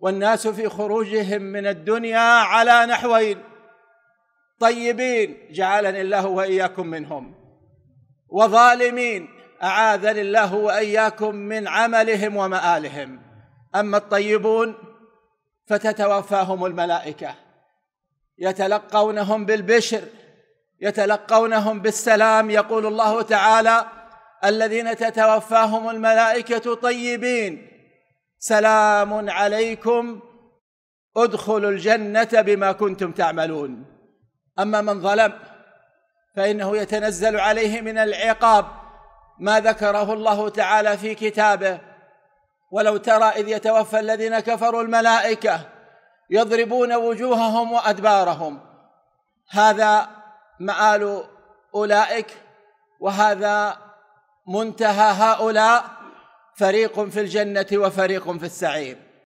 والناس في خروجهم من الدنيا على نحوين طيبين جعلني الله واياكم منهم وظالمين اعاذني الله واياكم من عملهم ومآلهم اما الطيبون فتتوفاهم الملائكه يتلقونهم بالبشر يتلقونهم بالسلام يقول الله تعالى الذين تتوفاهم الملائكه طيبين سلام عليكم ادخلوا الجنه بما كنتم تعملون اما من ظلم فانه يتنزل عليه من العقاب ما ذكره الله تعالى في كتابه ولو ترى اذ يتوفى الذين كفروا الملائكه يضربون وجوههم وادبارهم هذا مآل اولئك وهذا منتهى هؤلاء فريق في الجنه وفريق في السعير